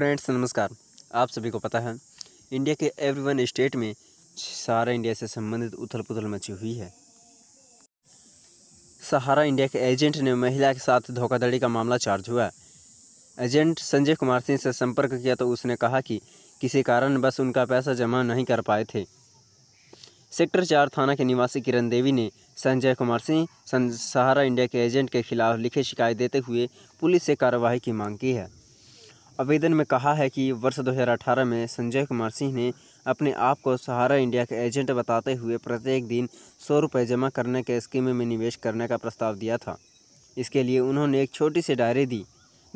friends नमस्कार आप सभी को पता है इंडिया के एवरी वन स्टेट में सहारा इंडिया से संबंधित उथल पुथल मची हुई है सहारा इंडिया के एजेंट ने महिला के साथ धोखाधड़ी का मामला चार्ज हुआ एजेंट संजय कुमार सिंह से संपर्क किया तो उसने कहा कि किसी कारण बस उनका पैसा जमा नहीं कर पाए थे सेक्टर चार थाना के निवासी किरण देवी ने संजय कुमार सिंह सहारा इंडिया के एजेंट के खिलाफ लिखी शिकायत देते हुए पुलिस से कार्रवाई की मांग की है आवेदन में कहा है कि वर्ष 2018 में संजय कुमार सिंह ने अपने आप को सहारा इंडिया के एजेंट बताते हुए प्रत्येक दिन सौ रुपये जमा करने के स्कीम में निवेश करने का प्रस्ताव दिया था इसके लिए उन्होंने एक छोटी सी डायरी दी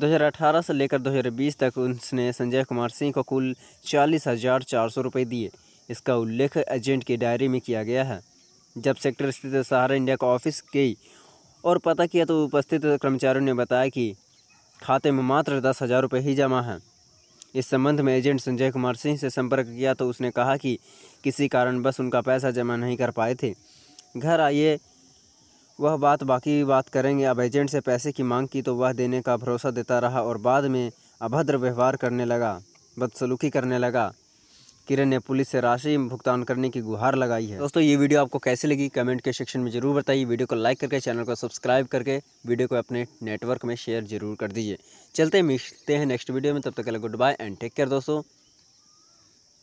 2018 से लेकर 2020 तक उसने संजय कुमार सिंह को कुल चालीस हज़ार चार सौ रुपये दिए इसका उल्लेख एजेंट की डायरी में किया गया है जब सेक्टर स्थित सहारा इंडिया का ऑफिस गई और पता किया तो उपस्थित कर्मचारियों ने बताया कि खाते में मात्र दस हज़ार रुपये ही जमा है इस संबंध में एजेंट संजय कुमार सिंह से संपर्क किया तो उसने कहा कि किसी कारण बस उनका पैसा जमा नहीं कर पाए थे घर आइए वह बात बाकी बात करेंगे अब एजेंट से पैसे की मांग की तो वह देने का भरोसा देता रहा और बाद में अभद्र व्यवहार करने लगा बदसलूकी करने लगा किरण ने पुलिस से राशि भुगतान करने की गुहार लगाई है दोस्तों ये वीडियो आपको कैसी लगी कमेंट के सेक्शन में जरूर बताइए वीडियो को लाइक करके चैनल को सब्सक्राइब करके वीडियो को अपने नेटवर्क में शेयर जरूर कर दीजिए चलते मिलते हैं नेक्स्ट वीडियो में तब तक के लिए goodbye and take care दोस्तों